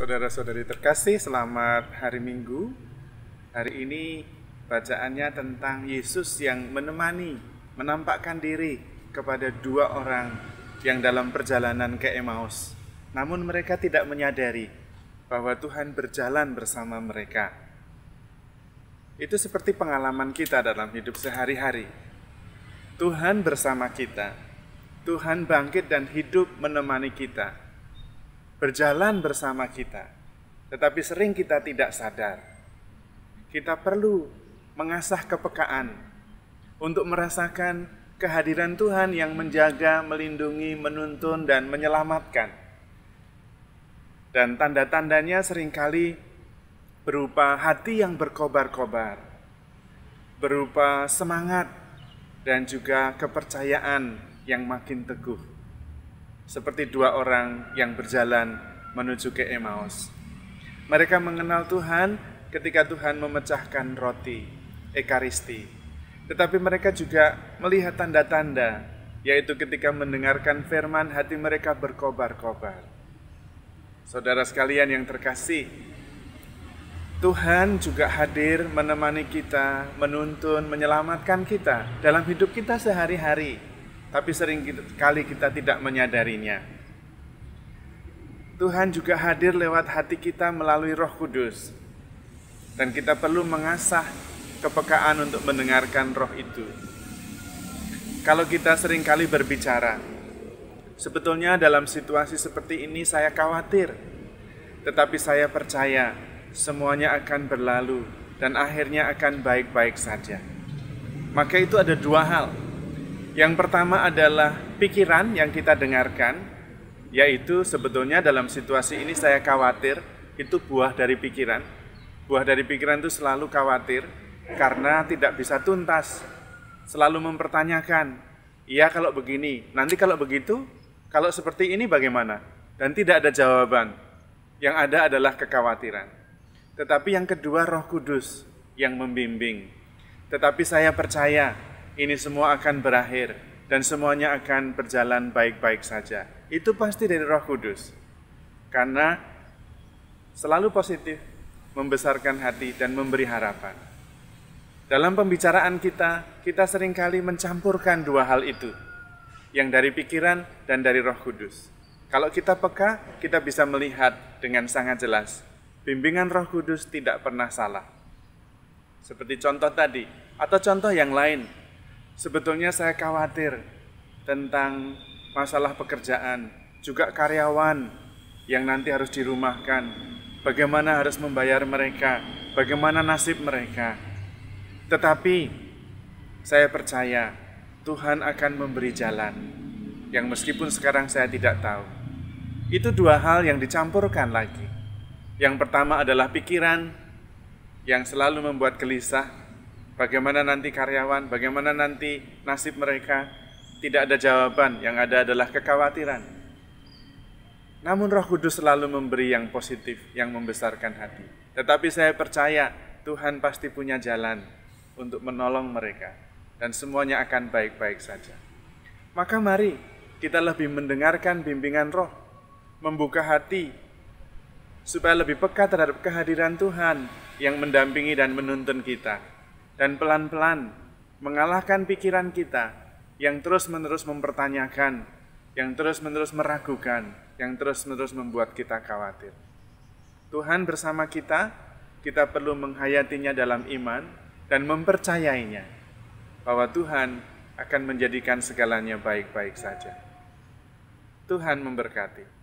Saudara-saudari terkasih, selamat hari Minggu. Hari ini bacaannya tentang Yesus yang menemani, menampakkan diri kepada dua orang yang dalam perjalanan ke Emmaus. Namun mereka tidak menyadari bahwa Tuhan berjalan bersama mereka. Itu seperti pengalaman kita dalam hidup sehari-hari. Tuhan bersama kita. Tuhan bangkit dan hidup menemani kita berjalan bersama kita, tetapi sering kita tidak sadar. Kita perlu mengasah kepekaan untuk merasakan kehadiran Tuhan yang menjaga, melindungi, menuntun, dan menyelamatkan. Dan tanda-tandanya seringkali berupa hati yang berkobar-kobar, berupa semangat, dan juga kepercayaan yang makin teguh seperti dua orang yang berjalan menuju ke Emmaus. Mereka mengenal Tuhan ketika Tuhan memecahkan roti, Ekaristi. Tetapi mereka juga melihat tanda-tanda, yaitu ketika mendengarkan firman hati mereka berkobar-kobar. Saudara sekalian yang terkasih, Tuhan juga hadir menemani kita, menuntun, menyelamatkan kita dalam hidup kita sehari-hari tapi sering kali kita tidak menyadarinya. Tuhan juga hadir lewat hati kita melalui Roh Kudus, dan kita perlu mengasah kepekaan untuk mendengarkan Roh itu. Kalau kita sering kali berbicara, sebetulnya dalam situasi seperti ini saya khawatir, tetapi saya percaya semuanya akan berlalu dan akhirnya akan baik-baik saja. Maka itu ada dua hal yang pertama adalah pikiran yang kita dengarkan, yaitu sebetulnya dalam situasi ini saya khawatir, itu buah dari pikiran. Buah dari pikiran itu selalu khawatir karena tidak bisa tuntas, selalu mempertanyakan, iya kalau begini, nanti kalau begitu, kalau seperti ini bagaimana? Dan tidak ada jawaban. Yang ada adalah kekhawatiran. Tetapi yang kedua Roh Kudus yang membimbing. Tetapi saya percaya ini semua akan berakhir dan semuanya akan berjalan baik-baik saja. Itu pasti dari Roh Kudus. Karena selalu positif, membesarkan hati dan memberi harapan. Dalam pembicaraan kita, kita seringkali mencampurkan dua hal itu, yang dari pikiran dan dari Roh Kudus. Kalau kita peka, kita bisa melihat dengan sangat jelas, bimbingan Roh Kudus tidak pernah salah. Seperti contoh tadi, atau contoh yang lain, Sebetulnya saya khawatir tentang masalah pekerjaan, juga karyawan yang nanti harus dirumahkan. Bagaimana harus membayar mereka? Bagaimana nasib mereka? Tetapi saya percaya Tuhan akan memberi jalan yang meskipun sekarang saya tidak tahu. Itu dua hal yang dicampurkan lagi. Yang pertama adalah pikiran yang selalu membuat gelisah, bagaimana nanti karyawan, bagaimana nanti nasib mereka. Tidak ada jawaban, yang ada adalah kekhawatiran. Namun Roh Kudus selalu memberi yang positif, yang membesarkan hati. Tetapi saya percaya Tuhan pasti punya jalan untuk menolong mereka dan semuanya akan baik-baik saja. Maka mari kita lebih mendengarkan bimbingan Roh, membuka hati supaya lebih peka terhadap kehadiran Tuhan yang mendampingi dan menuntun kita dan pelan-pelan mengalahkan pikiran kita yang terus-menerus mempertanyakan, yang terus-menerus meragukan, yang terus-menerus membuat kita khawatir. Tuhan bersama kita, kita perlu menghayatinya dalam iman dan mempercayainya bahwa Tuhan akan menjadikan segalanya baik-baik saja. Tuhan memberkati.